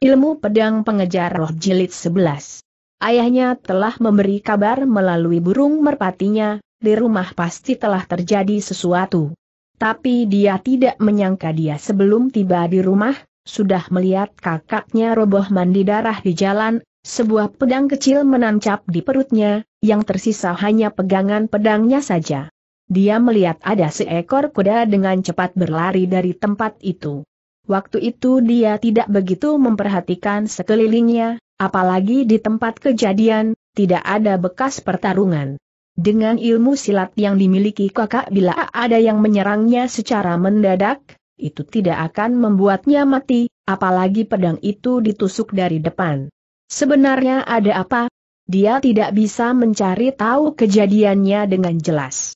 Ilmu Pedang Pengejar Roh Jilid 11 Ayahnya telah memberi kabar melalui burung merpatinya, di rumah pasti telah terjadi sesuatu. Tapi dia tidak menyangka dia sebelum tiba di rumah, sudah melihat kakaknya roboh mandi darah di jalan, sebuah pedang kecil menancap di perutnya, yang tersisa hanya pegangan pedangnya saja. Dia melihat ada seekor kuda dengan cepat berlari dari tempat itu. Waktu itu dia tidak begitu memperhatikan sekelilingnya, apalagi di tempat kejadian, tidak ada bekas pertarungan. Dengan ilmu silat yang dimiliki kakak bila ada yang menyerangnya secara mendadak, itu tidak akan membuatnya mati, apalagi pedang itu ditusuk dari depan. Sebenarnya ada apa? Dia tidak bisa mencari tahu kejadiannya dengan jelas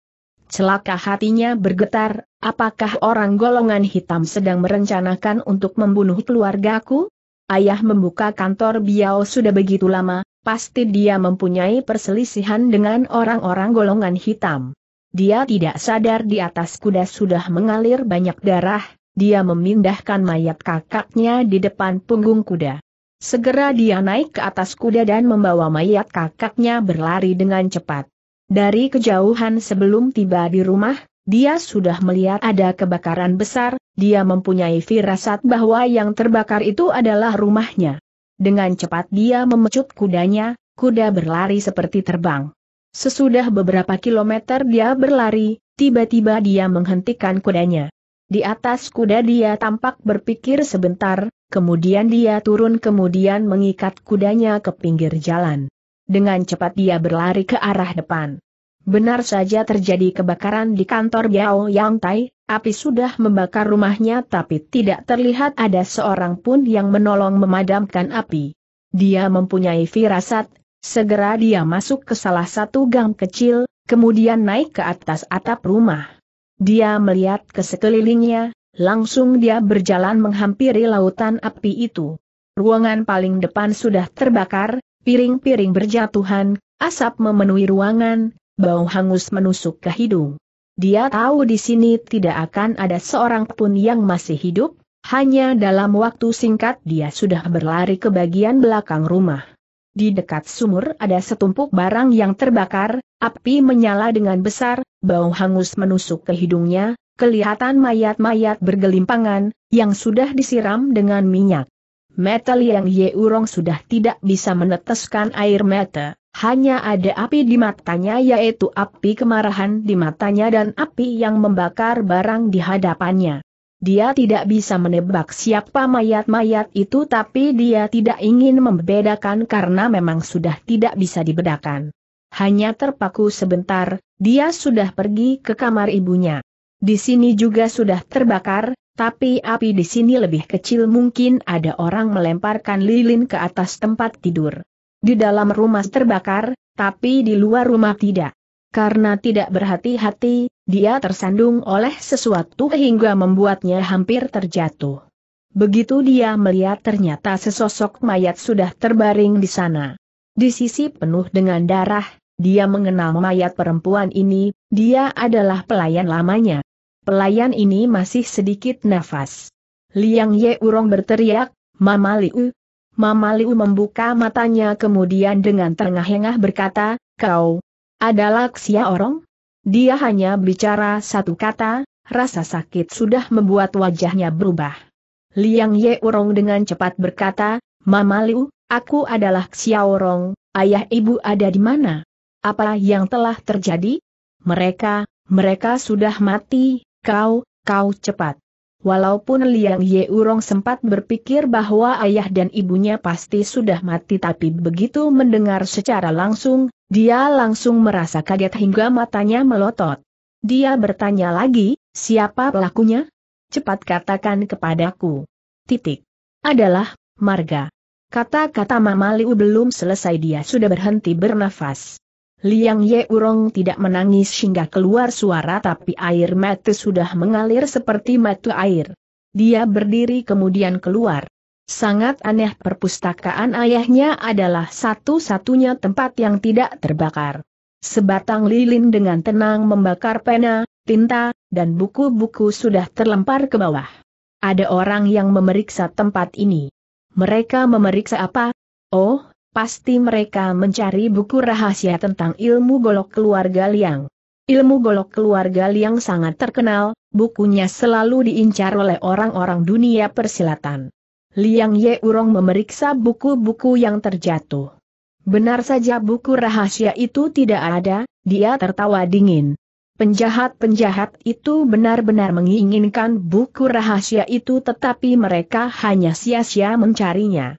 celaka hatinya bergetar, apakah orang golongan hitam sedang merencanakan untuk membunuh keluargaku? Ayah membuka kantor Biao sudah begitu lama, pasti dia mempunyai perselisihan dengan orang-orang golongan hitam. Dia tidak sadar di atas kuda sudah mengalir banyak darah, dia memindahkan mayat kakaknya di depan punggung kuda. Segera dia naik ke atas kuda dan membawa mayat kakaknya berlari dengan cepat. Dari kejauhan sebelum tiba di rumah, dia sudah melihat ada kebakaran besar, dia mempunyai firasat bahwa yang terbakar itu adalah rumahnya. Dengan cepat dia memecut kudanya, kuda berlari seperti terbang. Sesudah beberapa kilometer dia berlari, tiba-tiba dia menghentikan kudanya. Di atas kuda dia tampak berpikir sebentar, kemudian dia turun kemudian mengikat kudanya ke pinggir jalan. Dengan cepat dia berlari ke arah depan. Benar saja terjadi kebakaran di kantor Biao Yang Tai, api sudah membakar rumahnya tapi tidak terlihat ada seorang pun yang menolong memadamkan api. Dia mempunyai firasat, segera dia masuk ke salah satu gang kecil, kemudian naik ke atas atap rumah. Dia melihat ke sekelilingnya, langsung dia berjalan menghampiri lautan api itu. Ruangan paling depan sudah terbakar, piring-piring berjatuhan, asap memenuhi ruangan, bau hangus menusuk ke hidung. Dia tahu di sini tidak akan ada seorang pun yang masih hidup, hanya dalam waktu singkat dia sudah berlari ke bagian belakang rumah. Di dekat sumur ada setumpuk barang yang terbakar, api menyala dengan besar, bau hangus menusuk ke hidungnya, kelihatan mayat-mayat bergelimpangan, yang sudah disiram dengan minyak. Mata Liang Yeurong sudah tidak bisa meneteskan air mata, hanya ada api di matanya yaitu api kemarahan di matanya dan api yang membakar barang di hadapannya. Dia tidak bisa menebak siapa mayat-mayat itu tapi dia tidak ingin membedakan karena memang sudah tidak bisa dibedakan. Hanya terpaku sebentar, dia sudah pergi ke kamar ibunya. Di sini juga sudah terbakar, tapi api di sini lebih kecil mungkin ada orang melemparkan lilin ke atas tempat tidur. Di dalam rumah terbakar, tapi di luar rumah tidak. Karena tidak berhati-hati, dia tersandung oleh sesuatu hingga membuatnya hampir terjatuh. Begitu dia melihat ternyata sesosok mayat sudah terbaring di sana. Di sisi penuh dengan darah, dia mengenal mayat perempuan ini, dia adalah pelayan lamanya. Pelayan ini masih sedikit nafas. Liang Ye Urong berteriak, Mama Liu. Mama Liu membuka matanya kemudian dengan terengah-engah berkata, Kau adalah Xia Orong? Dia hanya bicara satu kata, rasa sakit sudah membuat wajahnya berubah. Liang Ye Urong dengan cepat berkata, Mama Liu, aku adalah Xia Orong, ayah ibu ada di mana? Apa yang telah terjadi? Mereka, mereka sudah mati, Kau, kau cepat. Walaupun Liang Ye Urong sempat berpikir bahwa ayah dan ibunya pasti sudah mati tapi begitu mendengar secara langsung, dia langsung merasa kaget hingga matanya melotot. Dia bertanya lagi, siapa pelakunya? Cepat katakan kepadaku. Titik. Adalah, Marga. Kata-kata Mama Liu belum selesai dia sudah berhenti bernafas. Liang Ye Urong tidak menangis hingga keluar suara tapi air mata sudah mengalir seperti mata air. Dia berdiri kemudian keluar. Sangat aneh perpustakaan ayahnya adalah satu-satunya tempat yang tidak terbakar. Sebatang lilin dengan tenang membakar pena, tinta, dan buku-buku sudah terlempar ke bawah. Ada orang yang memeriksa tempat ini. Mereka memeriksa apa? Oh, pasti mereka mencari buku rahasia tentang ilmu golok keluarga Liang. Ilmu golok keluarga Liang sangat terkenal, bukunya selalu diincar oleh orang-orang dunia persilatan. Liang Ye Urong memeriksa buku-buku yang terjatuh. Benar saja buku rahasia itu tidak ada, dia tertawa dingin. Penjahat-penjahat itu benar-benar menginginkan buku rahasia itu tetapi mereka hanya sia-sia mencarinya.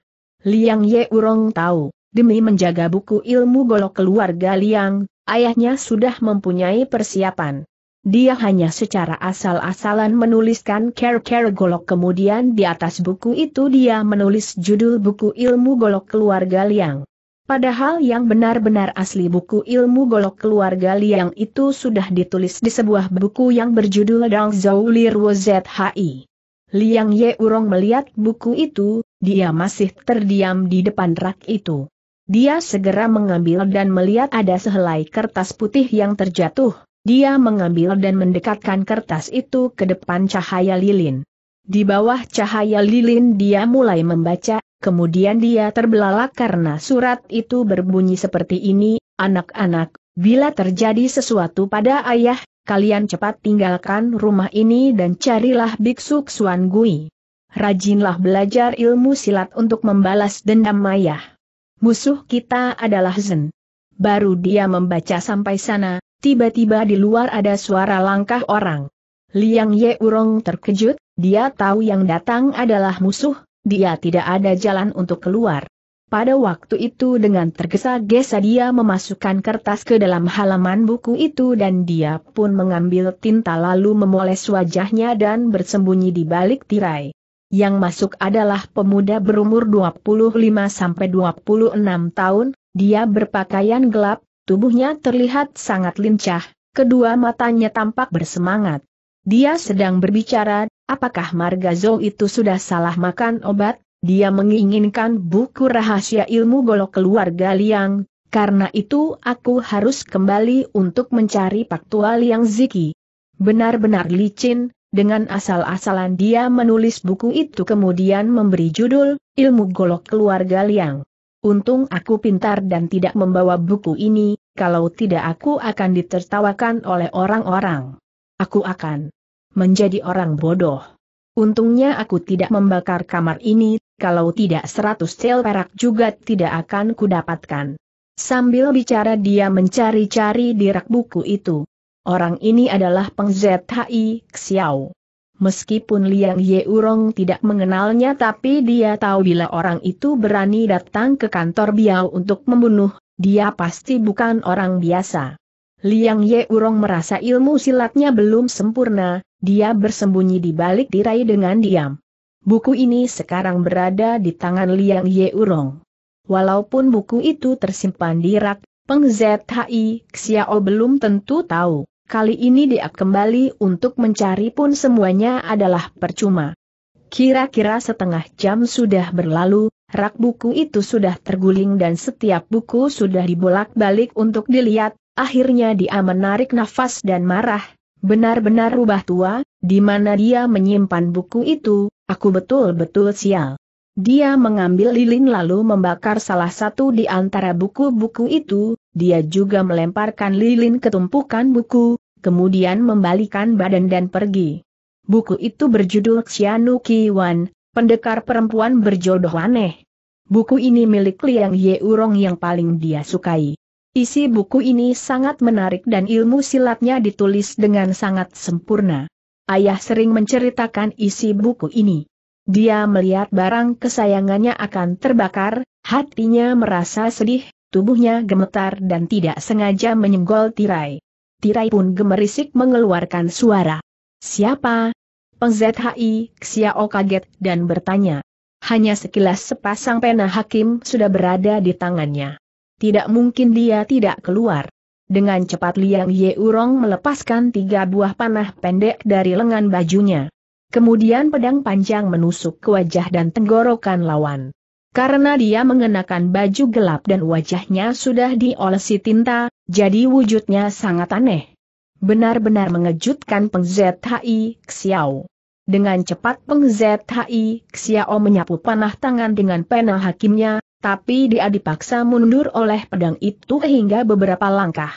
Liang Ye Urong tahu, demi menjaga buku ilmu golok keluarga Liang, ayahnya sudah mempunyai persiapan. Dia hanya secara asal-asalan menuliskan care-care golok kemudian di atas buku itu dia menulis judul buku ilmu golok keluarga Liang. Padahal yang benar-benar asli buku ilmu golok keluarga Liang itu sudah ditulis di sebuah buku yang berjudul Dang Zhou ZHI. Liang Ye Urong melihat buku itu, dia masih terdiam di depan rak itu. Dia segera mengambil dan melihat ada sehelai kertas putih yang terjatuh. Dia mengambil dan mendekatkan kertas itu ke depan cahaya lilin. Di bawah cahaya lilin dia mulai membaca, kemudian dia terbelalak karena surat itu berbunyi seperti ini, anak-anak, bila terjadi sesuatu pada ayah, kalian cepat tinggalkan rumah ini dan carilah biksu Xuan Gui. Rajinlah belajar ilmu silat untuk membalas dendam Mayah. Musuh kita adalah Zen. Baru dia membaca sampai sana, tiba-tiba di luar ada suara langkah orang. Liang Ye Urong terkejut, dia tahu yang datang adalah musuh, dia tidak ada jalan untuk keluar. Pada waktu itu dengan tergesa-gesa dia memasukkan kertas ke dalam halaman buku itu dan dia pun mengambil tinta lalu memoles wajahnya dan bersembunyi di balik tirai. Yang masuk adalah pemuda berumur 25-26 tahun, dia berpakaian gelap, tubuhnya terlihat sangat lincah, kedua matanya tampak bersemangat. Dia sedang berbicara, apakah Marga Zhou itu sudah salah makan obat? Dia menginginkan buku rahasia ilmu golok keluarga Liang, karena itu aku harus kembali untuk mencari faktual Liang ziki. Benar-benar licin, dengan asal-asalan dia menulis buku itu kemudian memberi judul, Ilmu Golok Keluarga Liang. Untung aku pintar dan tidak membawa buku ini, kalau tidak aku akan ditertawakan oleh orang-orang. Aku akan menjadi orang bodoh. Untungnya aku tidak membakar kamar ini, kalau tidak seratus sel perak juga tidak akan kudapatkan. Sambil bicara dia mencari-cari di rak buku itu. Orang ini adalah Peng Zhi Xiao. Meskipun Liang Ye Yeurong tidak mengenalnya tapi dia tahu bila orang itu berani datang ke kantor Biao untuk membunuh, dia pasti bukan orang biasa. Liang Ye Yeurong merasa ilmu silatnya belum sempurna, dia bersembunyi di balik tirai dengan diam. Buku ini sekarang berada di tangan Liang Urong. Walaupun buku itu tersimpan di rak, Peng Zhi Xiao belum tentu tahu. Kali ini dia kembali untuk mencari pun semuanya adalah percuma. Kira-kira setengah jam sudah berlalu, rak buku itu sudah terguling dan setiap buku sudah dibolak-balik untuk dilihat, akhirnya dia menarik nafas dan marah, Benar-benar rubah tua, di mana dia menyimpan buku itu, aku betul-betul sial. Dia mengambil lilin lalu membakar salah satu di antara buku-buku itu, dia juga melemparkan lilin ke tumpukan buku, kemudian membalikan badan dan pergi. Buku itu berjudul Xianu Kiwan, Pendekar Perempuan Berjodoh Aneh. Buku ini milik Liang Yeurong yang paling dia sukai. Isi buku ini sangat menarik dan ilmu silatnya ditulis dengan sangat sempurna. Ayah sering menceritakan isi buku ini. Dia melihat barang kesayangannya akan terbakar, hatinya merasa sedih, tubuhnya gemetar dan tidak sengaja menyenggol tirai. Tirai pun gemerisik mengeluarkan suara. Siapa? Pengzhi Xiao kaget dan bertanya. Hanya sekilas sepasang pena hakim sudah berada di tangannya. Tidak mungkin dia tidak keluar. Dengan cepat Liang Ye Urong melepaskan tiga buah panah pendek dari lengan bajunya. Kemudian pedang panjang menusuk ke wajah dan tenggorokan lawan. Karena dia mengenakan baju gelap dan wajahnya sudah diolesi tinta, jadi wujudnya sangat aneh. Benar-benar mengejutkan Peng Zhi Xiao. Dengan cepat Peng Zhi Xiao menyapu panah tangan dengan pena hakimnya, tapi dia dipaksa mundur oleh pedang itu hingga beberapa langkah.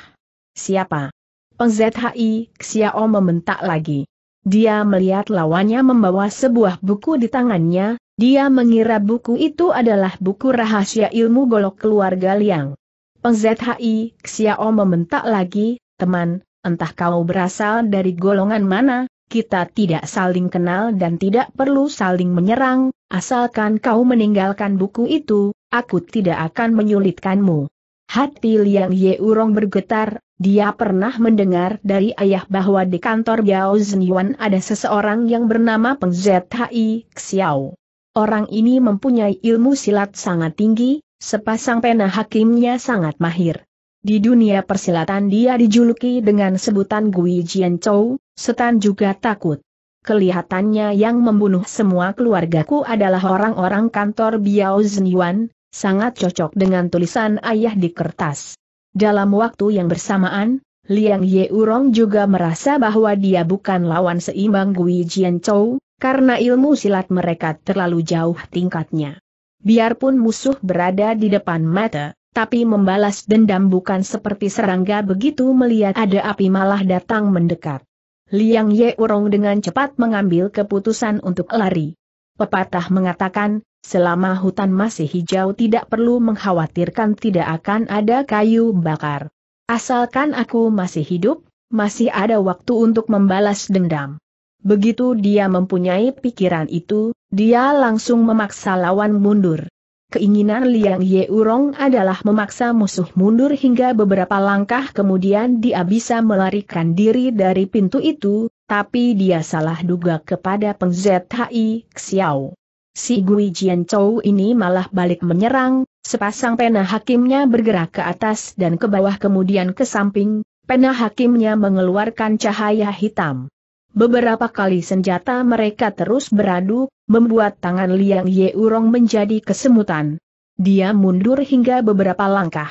Siapa? Peng ZHI, Xiao membentak lagi. Dia melihat lawannya membawa sebuah buku di tangannya, dia mengira buku itu adalah buku rahasia ilmu golok keluarga Liang. Peng ZHI, Xiao membentak lagi, teman, entah kau berasal dari golongan mana, kita tidak saling kenal dan tidak perlu saling menyerang, asalkan kau meninggalkan buku itu, aku tidak akan menyulitkanmu. Hati Liang Ye Urong bergetar, dia pernah mendengar dari ayah bahwa di kantor Biao Zenyuan ada seseorang yang bernama Peng Zhi Xiao. Orang ini mempunyai ilmu silat sangat tinggi, sepasang pena hakimnya sangat mahir. Di dunia persilatan dia dijuluki dengan sebutan Gui Jian Chou, setan juga takut. Kelihatannya yang membunuh semua keluargaku adalah orang-orang kantor Biao Zenyuan, sangat cocok dengan tulisan ayah di kertas. Dalam waktu yang bersamaan, Liang Ye Urong juga merasa bahwa dia bukan lawan seimbang Gui Jian Chou, karena ilmu silat mereka terlalu jauh tingkatnya. Biarpun musuh berada di depan mata, tapi membalas dendam bukan seperti serangga begitu melihat ada api malah datang mendekat. Liang Ye Urong dengan cepat mengambil keputusan untuk lari. Pepatah mengatakan, Selama hutan masih hijau tidak perlu mengkhawatirkan tidak akan ada kayu bakar. Asalkan aku masih hidup, masih ada waktu untuk membalas dendam. Begitu dia mempunyai pikiran itu, dia langsung memaksa lawan mundur. Keinginan Liang Ye Urong adalah memaksa musuh mundur hingga beberapa langkah kemudian dia bisa melarikan diri dari pintu itu, tapi dia salah duga kepada Peng Zhi Xiao si Gui Jian Chou ini malah balik menyerang, sepasang pena hakimnya bergerak ke atas dan ke bawah kemudian ke samping, pena hakimnya mengeluarkan cahaya hitam. Beberapa kali senjata mereka terus beradu, membuat tangan Liang Ye Urong menjadi kesemutan. Dia mundur hingga beberapa langkah.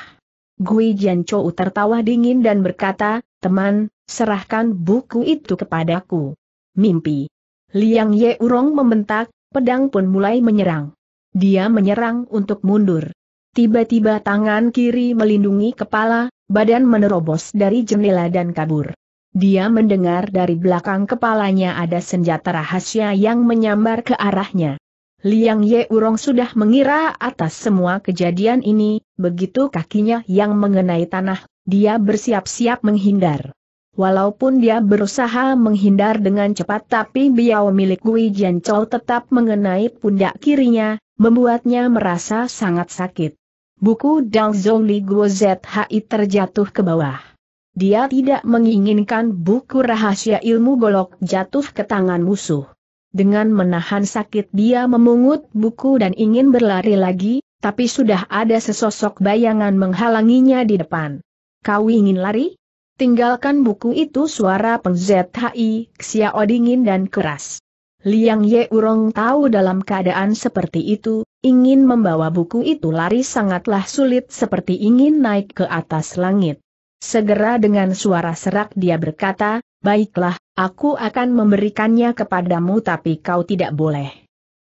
Gui Jian Chou tertawa dingin dan berkata, teman, serahkan buku itu kepadaku. Mimpi. Liang Ye Urong membentak, pedang pun mulai menyerang. Dia menyerang untuk mundur. Tiba-tiba tangan kiri melindungi kepala, badan menerobos dari jendela dan kabur. Dia mendengar dari belakang kepalanya ada senjata rahasia yang menyambar ke arahnya. Liang Ye Urong sudah mengira atas semua kejadian ini, begitu kakinya yang mengenai tanah, dia bersiap-siap menghindar. Walaupun dia berusaha menghindar dengan cepat tapi biau milik Gui Chou tetap mengenai pundak kirinya, membuatnya merasa sangat sakit. Buku Dao Li Guo ZHI terjatuh ke bawah. Dia tidak menginginkan buku rahasia ilmu golok jatuh ke tangan musuh. Dengan menahan sakit dia memungut buku dan ingin berlari lagi, tapi sudah ada sesosok bayangan menghalanginya di depan. Kau ingin lari? Tinggalkan buku itu suara pengzhi ZHI, Xiao dingin dan keras. Liang Ye Urong tahu dalam keadaan seperti itu, ingin membawa buku itu lari sangatlah sulit seperti ingin naik ke atas langit. Segera dengan suara serak dia berkata, Baiklah, aku akan memberikannya kepadamu tapi kau tidak boleh.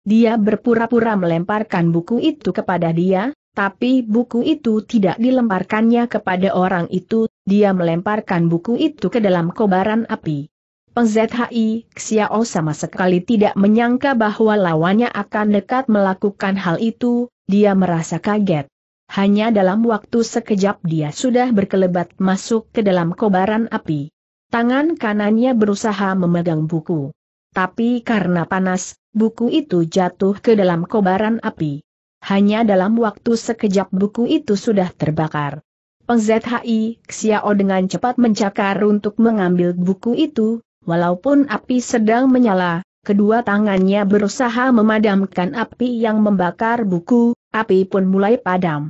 Dia berpura-pura melemparkan buku itu kepada dia, tapi buku itu tidak dilemparkannya kepada orang itu, dia melemparkan buku itu ke dalam kobaran api. Peng ZHI, Xiao sama sekali tidak menyangka bahwa lawannya akan dekat melakukan hal itu, dia merasa kaget. Hanya dalam waktu sekejap dia sudah berkelebat masuk ke dalam kobaran api. Tangan kanannya berusaha memegang buku. Tapi karena panas, buku itu jatuh ke dalam kobaran api. Hanya dalam waktu sekejap buku itu sudah terbakar. Peng ZHI Xiao dengan cepat mencakar untuk mengambil buku itu, walaupun api sedang menyala, kedua tangannya berusaha memadamkan api yang membakar buku, api pun mulai padam.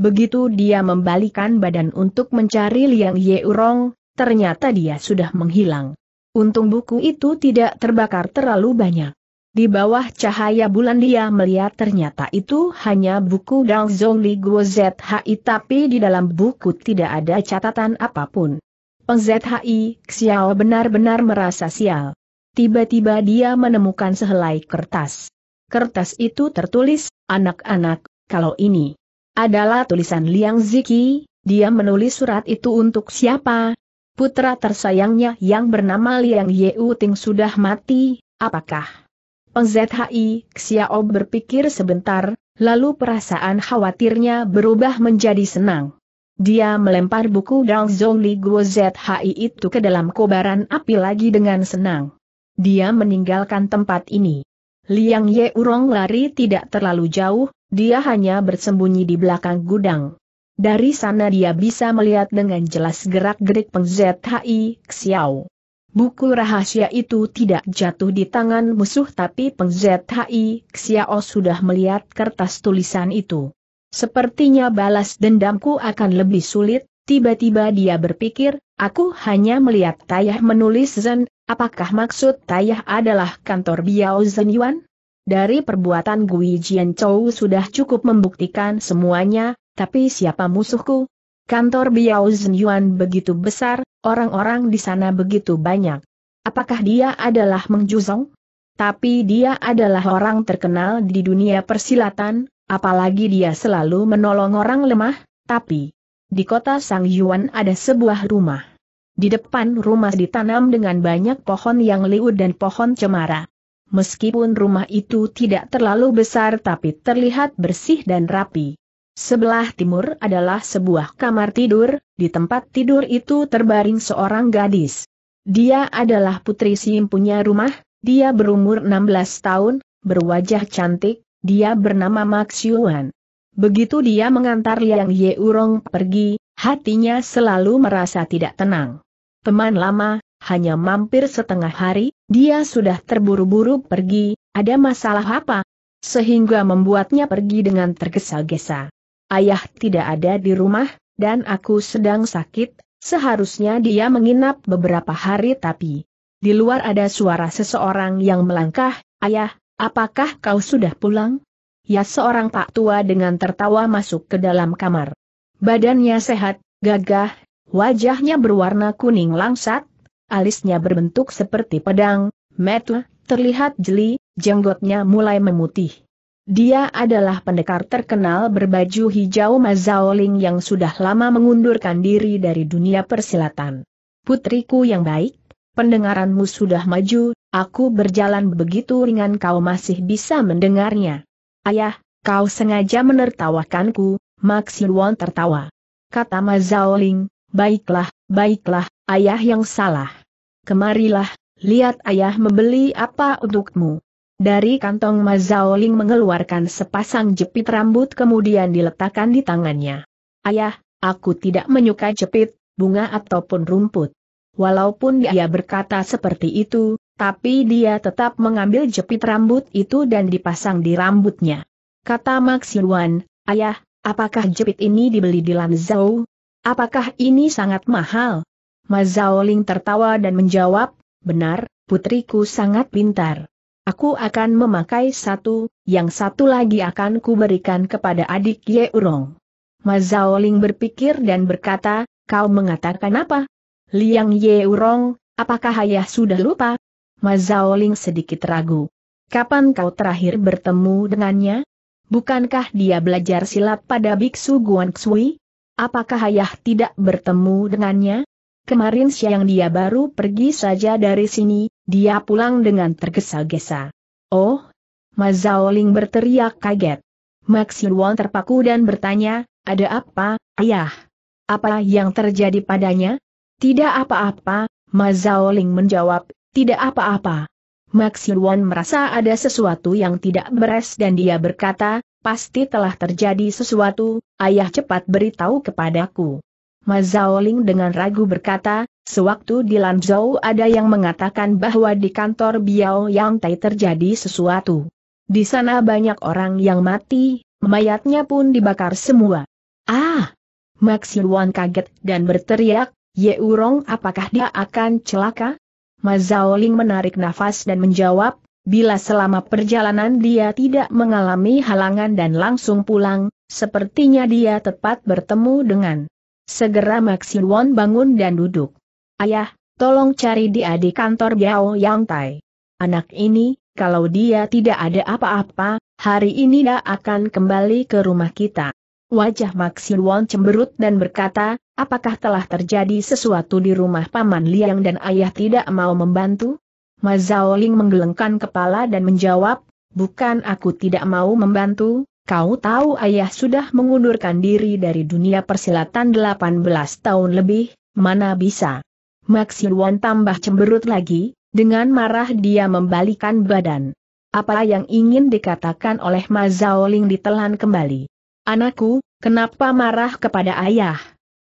Begitu dia membalikan badan untuk mencari Liang Yeurong, ternyata dia sudah menghilang. Untung buku itu tidak terbakar terlalu banyak. Di bawah cahaya bulan dia melihat ternyata itu hanya buku Dao Zongli Guo ZHI tapi di dalam buku tidak ada catatan apapun. Peng ZHI Xiao benar-benar merasa sial. Tiba-tiba dia menemukan sehelai kertas. Kertas itu tertulis, anak-anak, kalau ini adalah tulisan Liang Ziki, dia menulis surat itu untuk siapa? Putra tersayangnya yang bernama Liang Yeuting sudah mati, apakah? Peng ZHI Xiao berpikir sebentar, lalu perasaan khawatirnya berubah menjadi senang. Dia melempar buku Dong Zongli Guo ZHI itu ke dalam kobaran api lagi dengan senang. Dia meninggalkan tempat ini. Liang Ye Urong lari tidak terlalu jauh, dia hanya bersembunyi di belakang gudang. Dari sana dia bisa melihat dengan jelas gerak-gerik peng ZHI Xiao. Buku rahasia itu tidak jatuh di tangan musuh tapi Peng Zhi Xiao sudah melihat kertas tulisan itu. Sepertinya balas dendamku akan lebih sulit, tiba-tiba dia berpikir, aku hanya melihat Tayah menulis Zen, apakah maksud Tayah adalah kantor Biao Zen Yuan? Dari perbuatan Gui Jian Chou sudah cukup membuktikan semuanya, tapi siapa musuhku? Kantor Biao Zhenyuan begitu besar, orang-orang di sana begitu banyak. Apakah dia adalah Mengjuzong? Tapi dia adalah orang terkenal di dunia persilatan, apalagi dia selalu menolong orang lemah, tapi di kota Sang Yuan ada sebuah rumah. Di depan rumah ditanam dengan banyak pohon yang liu dan pohon cemara. Meskipun rumah itu tidak terlalu besar tapi terlihat bersih dan rapi. Sebelah timur adalah sebuah kamar tidur, di tempat tidur itu terbaring seorang gadis. Dia adalah putri simpunya rumah, dia berumur 16 tahun, berwajah cantik, dia bernama Max Yuan. Begitu dia mengantar Liang Ye Urong pergi, hatinya selalu merasa tidak tenang. Teman lama, hanya mampir setengah hari, dia sudah terburu-buru pergi, ada masalah apa? Sehingga membuatnya pergi dengan tergesa-gesa. Ayah tidak ada di rumah, dan aku sedang sakit, seharusnya dia menginap beberapa hari tapi... Di luar ada suara seseorang yang melangkah, ayah, apakah kau sudah pulang? Ya seorang pak tua dengan tertawa masuk ke dalam kamar. Badannya sehat, gagah, wajahnya berwarna kuning langsat, alisnya berbentuk seperti pedang, metu, terlihat jeli, jenggotnya mulai memutih. Dia adalah pendekar terkenal berbaju hijau Mazaoling yang sudah lama mengundurkan diri dari dunia persilatan. Putriku yang baik, pendengaranmu sudah maju, aku berjalan begitu ringan kau masih bisa mendengarnya. Ayah, kau sengaja menertawakanku, Maxiwon tertawa. Kata Mazaoling, baiklah, baiklah, ayah yang salah. Kemarilah, lihat ayah membeli apa untukmu. Dari kantong Mazaoling mengeluarkan sepasang jepit rambut kemudian diletakkan di tangannya. Ayah, aku tidak menyukai jepit, bunga ataupun rumput. Walaupun dia berkata seperti itu, tapi dia tetap mengambil jepit rambut itu dan dipasang di rambutnya. Kata Maxiluan, ayah, apakah jepit ini dibeli di Lanzhou? Apakah ini sangat mahal? Mazaoling tertawa dan menjawab, benar, putriku sangat pintar. Aku akan memakai satu, yang satu lagi akan kuberikan kepada adik Ye Urong. Mazaoling berpikir dan berkata, kau mengatakan apa? Liang Ye Urong, apakah ayah sudah lupa? Mazaoling sedikit ragu. Kapan kau terakhir bertemu dengannya? Bukankah dia belajar silat pada biksu Guan Xui? Apakah ayah tidak bertemu dengannya? Kemarin siang dia baru pergi saja dari sini, dia pulang dengan tergesa-gesa. Oh? Mazaoling berteriak kaget. Maxiluan terpaku dan bertanya, ada apa, ayah? Apa yang terjadi padanya? Tidak apa-apa, Mazaoling menjawab, tidak apa-apa. Maxiluan merasa ada sesuatu yang tidak beres dan dia berkata, pasti telah terjadi sesuatu, ayah cepat beritahu kepadaku. Ma dengan ragu berkata, sewaktu di Lanzhou ada yang mengatakan bahwa di kantor Biao Yang Tai terjadi sesuatu. Di sana banyak orang yang mati, mayatnya pun dibakar semua. Ah! Max Yuan kaget dan berteriak, Ye Urong apakah dia akan celaka? Ma menarik nafas dan menjawab, bila selama perjalanan dia tidak mengalami halangan dan langsung pulang, sepertinya dia tepat bertemu dengan Segera Won bangun dan duduk. Ayah, tolong cari dia di kantor Biao Yang Tai. Anak ini, kalau dia tidak ada apa-apa, hari ini dia akan kembali ke rumah kita. Wajah Won cemberut dan berkata, apakah telah terjadi sesuatu di rumah Paman Liang dan ayah tidak mau membantu? Ma Ling menggelengkan kepala dan menjawab, bukan aku tidak mau membantu, Kau tahu ayah sudah mengundurkan diri dari dunia persilatan 18 tahun lebih, mana bisa. Maksiluan tambah cemberut lagi, dengan marah dia membalikan badan. Apa yang ingin dikatakan oleh Mazaoling ditelan kembali. Anakku, kenapa marah kepada ayah?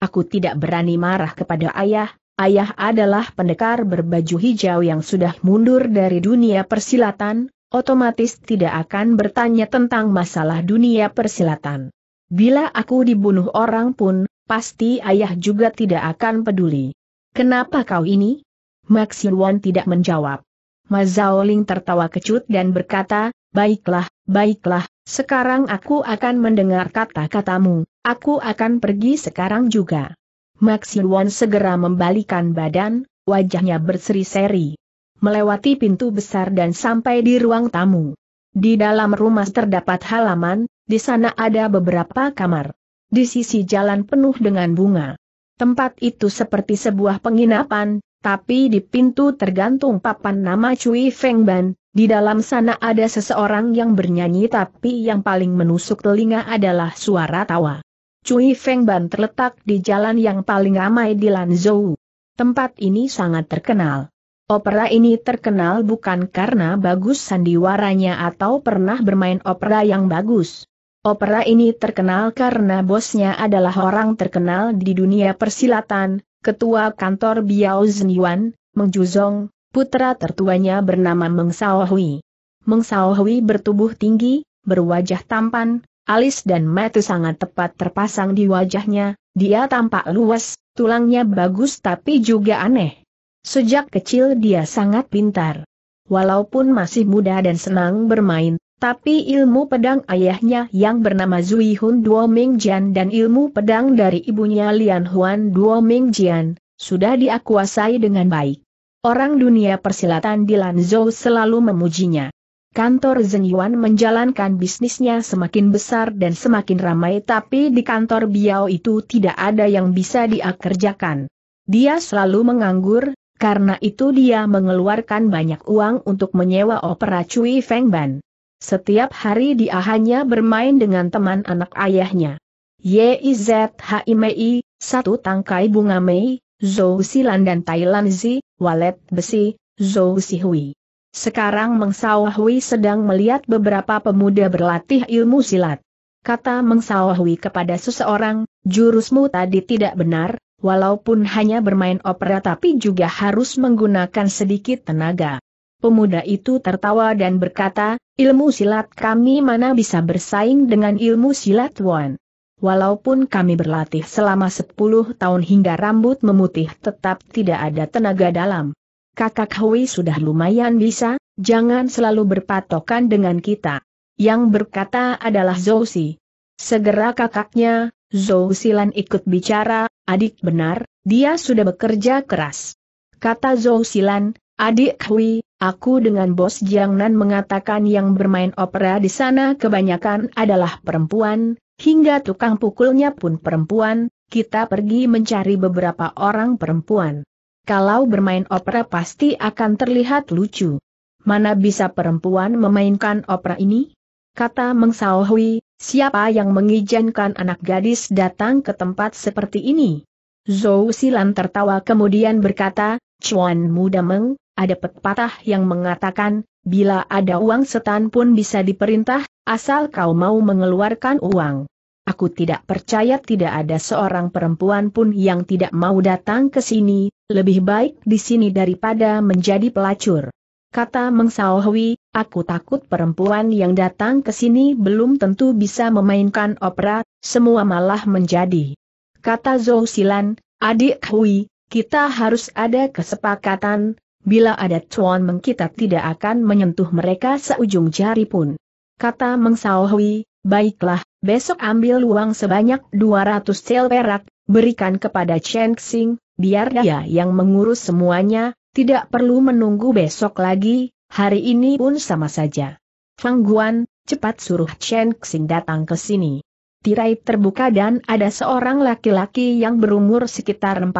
Aku tidak berani marah kepada ayah, ayah adalah pendekar berbaju hijau yang sudah mundur dari dunia persilatan, otomatis tidak akan bertanya tentang masalah dunia persilatan. Bila aku dibunuh orang pun, pasti ayah juga tidak akan peduli. Kenapa kau ini? Yuan tidak menjawab. Ma Mazaoling tertawa kecut dan berkata, baiklah, baiklah, sekarang aku akan mendengar kata-katamu, aku akan pergi sekarang juga. Yuan segera membalikan badan, wajahnya berseri-seri melewati pintu besar dan sampai di ruang tamu. Di dalam rumah terdapat halaman, di sana ada beberapa kamar. Di sisi jalan penuh dengan bunga. Tempat itu seperti sebuah penginapan, tapi di pintu tergantung papan nama Cui Feng Ban, di dalam sana ada seseorang yang bernyanyi tapi yang paling menusuk telinga adalah suara tawa. Cui Feng Ban terletak di jalan yang paling ramai di Lanzhou. Tempat ini sangat terkenal. Opera ini terkenal bukan karena bagus sandiwaranya atau pernah bermain opera yang bagus. Opera ini terkenal karena bosnya adalah orang terkenal di dunia persilatan, ketua kantor Biao Zhenyuan Meng Juzong, putra tertuanya bernama Meng Saohui. Meng Saohui bertubuh tinggi, berwajah tampan, alis dan mata sangat tepat terpasang di wajahnya, dia tampak luas, tulangnya bagus tapi juga aneh. Sejak kecil dia sangat pintar. Walaupun masih muda dan senang bermain, tapi ilmu pedang ayahnya yang bernama Zui Hun Duo Jian dan ilmu pedang dari ibunya Lian Huan Duo Jian, sudah diakuasai dengan baik. Orang dunia persilatan di Lanzhou selalu memujinya. Kantor Zhenyuan menjalankan bisnisnya semakin besar dan semakin ramai tapi di kantor Biao itu tidak ada yang bisa dia kerjakan. Dia selalu menganggur, karena itu dia mengeluarkan banyak uang untuk menyewa opera Cui Feng Ban. Setiap hari dia hanya bermain dengan teman anak ayahnya. YIZHIMI, satu tangkai bunga Mei, Zhou Silan dan Thailand Zi, walet besi, Zhou Sihui. Sekarang Mengsawahui sedang melihat beberapa pemuda berlatih ilmu silat. Kata Mengsawahui kepada seseorang, jurusmu tadi tidak benar, Walaupun hanya bermain opera tapi juga harus menggunakan sedikit tenaga. Pemuda itu tertawa dan berkata, ilmu silat kami mana bisa bersaing dengan ilmu silat Wan. Walaupun kami berlatih selama 10 tahun hingga rambut memutih tetap tidak ada tenaga dalam. Kakak Hui sudah lumayan bisa, jangan selalu berpatokan dengan kita. Yang berkata adalah Si. Segera kakaknya, Zhou Silan ikut bicara, Adik benar, dia sudah bekerja keras. Kata Zhou Silan, adik Hui, aku dengan bos Jiang Nan mengatakan yang bermain opera di sana kebanyakan adalah perempuan, hingga tukang pukulnya pun perempuan, kita pergi mencari beberapa orang perempuan. Kalau bermain opera pasti akan terlihat lucu. Mana bisa perempuan memainkan opera ini? Kata Meng Sao Hui, Siapa yang mengizinkan anak gadis datang ke tempat seperti ini? Zhou Silan tertawa kemudian berkata, Chuan Muda Meng, ada pepatah yang mengatakan, bila ada uang setan pun bisa diperintah, asal kau mau mengeluarkan uang. Aku tidak percaya tidak ada seorang perempuan pun yang tidak mau datang ke sini, lebih baik di sini daripada menjadi pelacur. Kata Meng Hui, Aku takut perempuan yang datang ke sini belum tentu bisa memainkan opera, semua malah menjadi. Kata Zhou Silan, adik Hui, kita harus ada kesepakatan, bila ada cuan Meng kita tidak akan menyentuh mereka seujung jari pun. Kata Meng Sao Hui, baiklah, besok ambil uang sebanyak 200 sel perak, berikan kepada Chen Xing, biar dia yang mengurus semuanya, tidak perlu menunggu besok lagi, Hari ini pun sama saja. Fang Guan, cepat suruh Chen Xing datang ke sini. Tirai terbuka dan ada seorang laki-laki yang berumur sekitar 40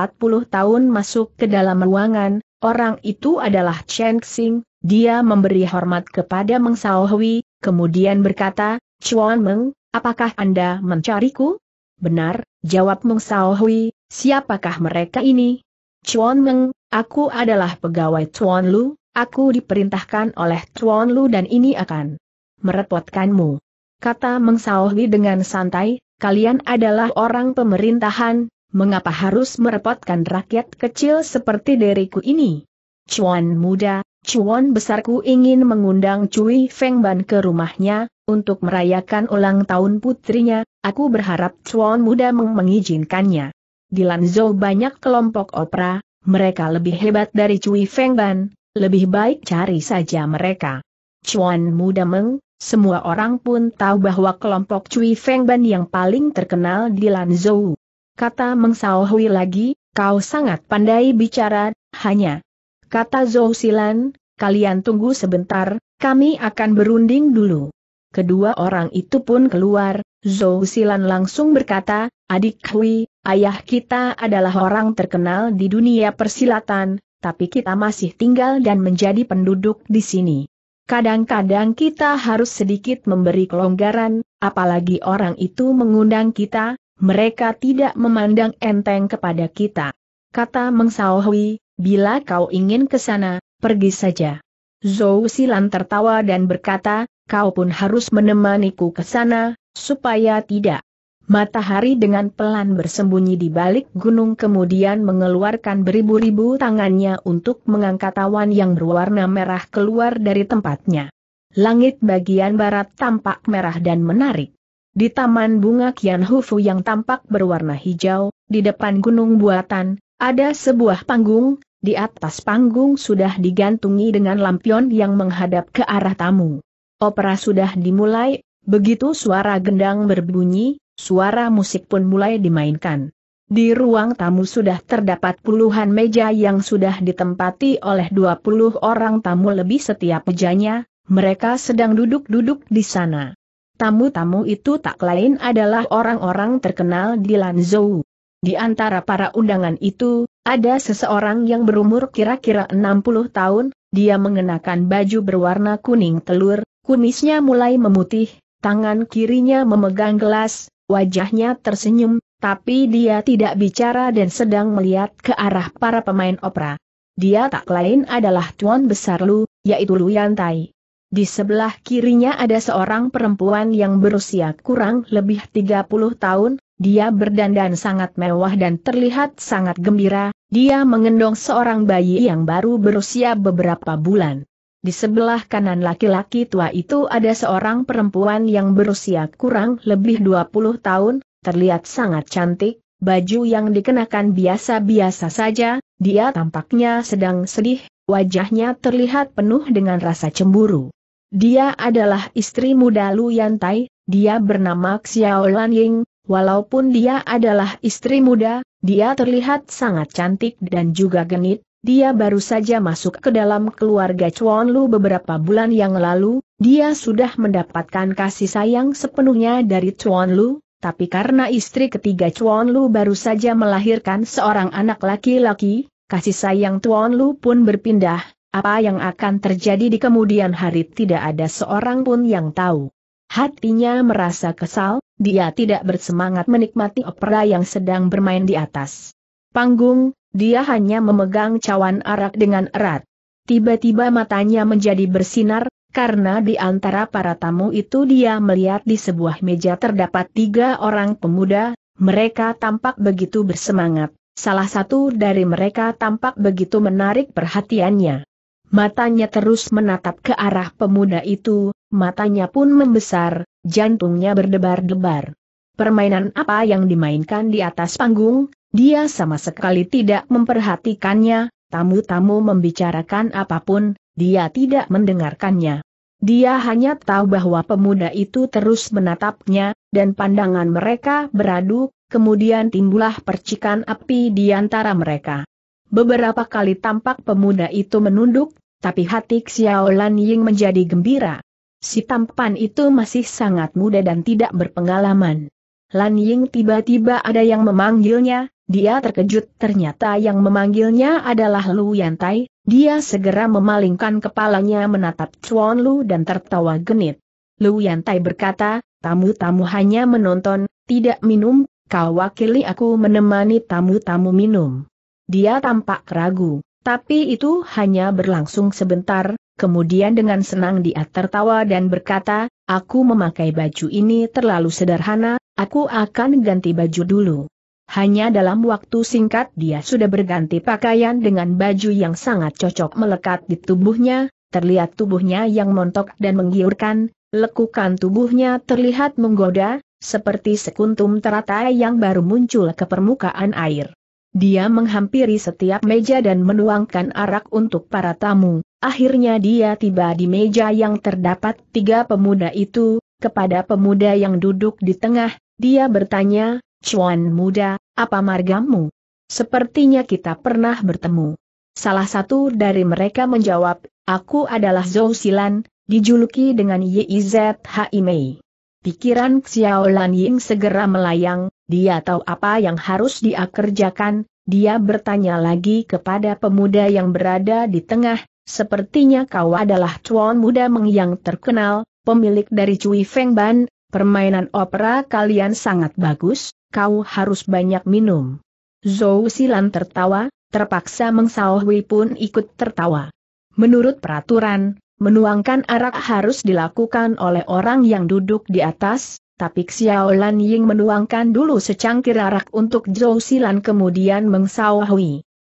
tahun masuk ke dalam ruangan, orang itu adalah Chen Xing, dia memberi hormat kepada Meng Hui, kemudian berkata, Chuan Meng, apakah Anda mencariku? Benar, jawab Meng Hui, siapakah mereka ini? Chuan Meng, aku adalah pegawai Chuan Lu, Aku diperintahkan oleh Chuan Lu dan ini akan merepotkanmu. Kata Meng dengan santai, kalian adalah orang pemerintahan, mengapa harus merepotkan rakyat kecil seperti diriku ini? Chuan muda, Chuan besarku ingin mengundang Cui Feng Ban ke rumahnya, untuk merayakan ulang tahun putrinya, aku berharap Chuan muda mengizinkannya. Di Lanzhou banyak kelompok opera, mereka lebih hebat dari Cui Feng Ban, lebih baik cari saja mereka. Chuan Muda Meng, semua orang pun tahu bahwa kelompok Cui Fengban yang paling terkenal di Lanzhou. Kata Meng Sao Hui lagi, kau sangat pandai bicara, hanya. Kata Zhou Silan, kalian tunggu sebentar, kami akan berunding dulu. Kedua orang itu pun keluar, Zhou Silan langsung berkata, Adik Hui, ayah kita adalah orang terkenal di dunia persilatan, tapi kita masih tinggal dan menjadi penduduk di sini. Kadang-kadang kita harus sedikit memberi kelonggaran, apalagi orang itu mengundang kita, mereka tidak memandang enteng kepada kita. Kata Meng Hui, bila kau ingin ke sana, pergi saja. Zhou Silan tertawa dan berkata, kau pun harus menemaniku ke sana, supaya tidak Matahari dengan pelan bersembunyi di balik gunung kemudian mengeluarkan beribu-ribu tangannya untuk mengangkat awan yang berwarna merah keluar dari tempatnya. Langit bagian barat tampak merah dan menarik. Di taman bunga Kian Hufu yang tampak berwarna hijau, di depan gunung buatan, ada sebuah panggung, di atas panggung sudah digantungi dengan lampion yang menghadap ke arah tamu. Opera sudah dimulai, begitu suara gendang berbunyi, Suara musik pun mulai dimainkan. Di ruang tamu sudah terdapat puluhan meja yang sudah ditempati oleh 20 orang tamu lebih setiap mejanya, mereka sedang duduk-duduk di sana. Tamu-tamu itu tak lain adalah orang-orang terkenal di Lanzhou. Di antara para undangan itu, ada seseorang yang berumur kira-kira 60 tahun, dia mengenakan baju berwarna kuning telur, kumisnya mulai memutih, tangan kirinya memegang gelas, Wajahnya tersenyum, tapi dia tidak bicara dan sedang melihat ke arah para pemain opera. Dia tak lain adalah tuan besar Lu, yaitu Lu Yantai. Di sebelah kirinya ada seorang perempuan yang berusia kurang lebih 30 tahun, dia berdandan sangat mewah dan terlihat sangat gembira, dia mengendong seorang bayi yang baru berusia beberapa bulan. Di sebelah kanan laki-laki tua itu ada seorang perempuan yang berusia kurang lebih 20 tahun, terlihat sangat cantik, baju yang dikenakan biasa-biasa saja, dia tampaknya sedang sedih, wajahnya terlihat penuh dengan rasa cemburu. Dia adalah istri muda Lu Yantai, dia bernama Xiao Lan Ying, walaupun dia adalah istri muda, dia terlihat sangat cantik dan juga genit, dia baru saja masuk ke dalam keluarga Chuan Lu beberapa bulan yang lalu, dia sudah mendapatkan kasih sayang sepenuhnya dari Chuan Lu, tapi karena istri ketiga Chuan Lu baru saja melahirkan seorang anak laki-laki, kasih sayang Chuan Lu pun berpindah, apa yang akan terjadi di kemudian hari tidak ada seorang pun yang tahu. Hatinya merasa kesal, dia tidak bersemangat menikmati opera yang sedang bermain di atas panggung, dia hanya memegang cawan arak dengan erat. Tiba-tiba matanya menjadi bersinar, karena di antara para tamu itu dia melihat di sebuah meja terdapat tiga orang pemuda, mereka tampak begitu bersemangat. Salah satu dari mereka tampak begitu menarik perhatiannya. Matanya terus menatap ke arah pemuda itu, matanya pun membesar, jantungnya berdebar-debar. Permainan apa yang dimainkan di atas panggung, dia sama sekali tidak memperhatikannya, tamu-tamu membicarakan apapun, dia tidak mendengarkannya. Dia hanya tahu bahwa pemuda itu terus menatapnya, dan pandangan mereka beradu, kemudian timbullah percikan api di antara mereka. Beberapa kali tampak pemuda itu menunduk, tapi hati Xiao Lan Ying menjadi gembira. Si tampan itu masih sangat muda dan tidak berpengalaman. Lan Ying tiba-tiba ada yang memanggilnya, dia terkejut ternyata yang memanggilnya adalah Lu Yantai, dia segera memalingkan kepalanya menatap Chuan Lu dan tertawa genit. Lu Yantai berkata, tamu-tamu hanya menonton, tidak minum, kau wakili aku menemani tamu-tamu minum. Dia tampak ragu, tapi itu hanya berlangsung sebentar, kemudian dengan senang dia tertawa dan berkata, aku memakai baju ini terlalu sederhana, aku akan ganti baju dulu. Hanya dalam waktu singkat dia sudah berganti pakaian dengan baju yang sangat cocok melekat di tubuhnya, terlihat tubuhnya yang montok dan menggiurkan, lekukan tubuhnya terlihat menggoda, seperti sekuntum teratai yang baru muncul ke permukaan air. Dia menghampiri setiap meja dan menuangkan arak untuk para tamu, akhirnya dia tiba di meja yang terdapat tiga pemuda itu, kepada pemuda yang duduk di tengah, dia bertanya, Cuan muda, apa margamu? Sepertinya kita pernah bertemu. Salah satu dari mereka menjawab, aku adalah Zhou Silan, dijuluki dengan YIZHI Mei. Pikiran Xiao Lan Ying segera melayang, dia tahu apa yang harus dia kerjakan, dia bertanya lagi kepada pemuda yang berada di tengah, sepertinya kau adalah cuan muda Meng yang terkenal, pemilik dari Cui Feng Ban, permainan opera kalian sangat bagus, kau harus banyak minum. Zhou Silan tertawa, terpaksa Mengsao pun ikut tertawa. Menurut peraturan, menuangkan arak harus dilakukan oleh orang yang duduk di atas, tapi Xiao Lan Ying menuangkan dulu secangkir arak untuk Zhou Silan kemudian Mengsao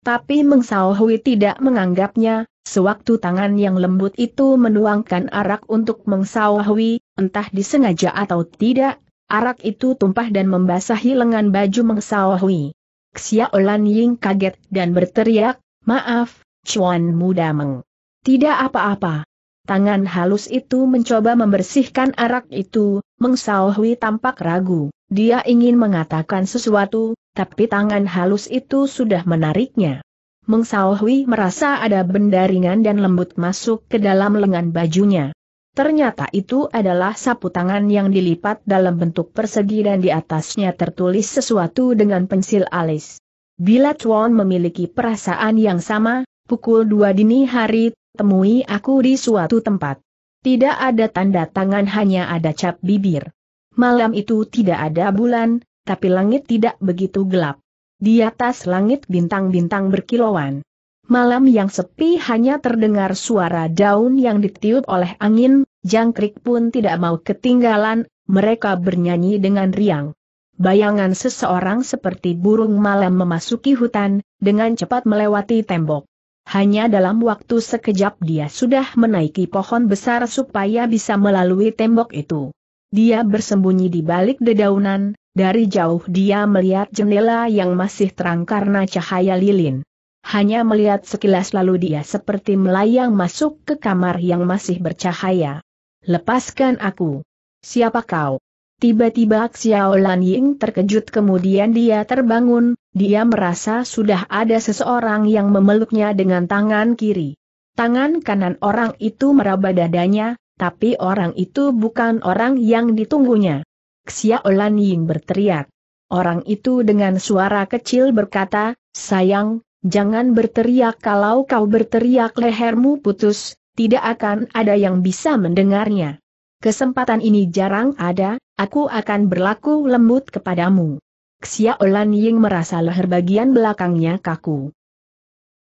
Tapi Mengsao tidak menganggapnya, sewaktu tangan yang lembut itu menuangkan arak untuk Mengsao entah disengaja atau tidak, Arak itu tumpah dan membasahi lengan baju mengsawahui. Xiao Lan Ying kaget dan berteriak, maaf, Chuan muda meng. Tidak apa-apa. Tangan halus itu mencoba membersihkan arak itu, mengsawahui tampak ragu. Dia ingin mengatakan sesuatu, tapi tangan halus itu sudah menariknya. Mengsawahui merasa ada benda ringan dan lembut masuk ke dalam lengan bajunya. Ternyata itu adalah sapu tangan yang dilipat dalam bentuk persegi dan di atasnya tertulis sesuatu dengan pensil alis. Bila Chuan memiliki perasaan yang sama, pukul dua dini hari, temui aku di suatu tempat. Tidak ada tanda tangan hanya ada cap bibir. Malam itu tidak ada bulan, tapi langit tidak begitu gelap. Di atas langit bintang-bintang berkilauan. Malam yang sepi hanya terdengar suara daun yang ditiup oleh angin, jangkrik pun tidak mau ketinggalan, mereka bernyanyi dengan riang. Bayangan seseorang seperti burung malam memasuki hutan, dengan cepat melewati tembok. Hanya dalam waktu sekejap dia sudah menaiki pohon besar supaya bisa melalui tembok itu. Dia bersembunyi di balik dedaunan, dari jauh dia melihat jendela yang masih terang karena cahaya lilin hanya melihat sekilas lalu dia seperti melayang masuk ke kamar yang masih bercahaya. Lepaskan aku. Siapa kau? Tiba-tiba Xiao Lan Ying terkejut kemudian dia terbangun, dia merasa sudah ada seseorang yang memeluknya dengan tangan kiri. Tangan kanan orang itu meraba dadanya, tapi orang itu bukan orang yang ditunggunya. Xiao Lan Ying berteriak. Orang itu dengan suara kecil berkata, sayang, Jangan berteriak kalau kau berteriak lehermu putus, tidak akan ada yang bisa mendengarnya. Kesempatan ini jarang ada, aku akan berlaku lembut kepadamu. Xiaolan Ying merasa leher bagian belakangnya kaku.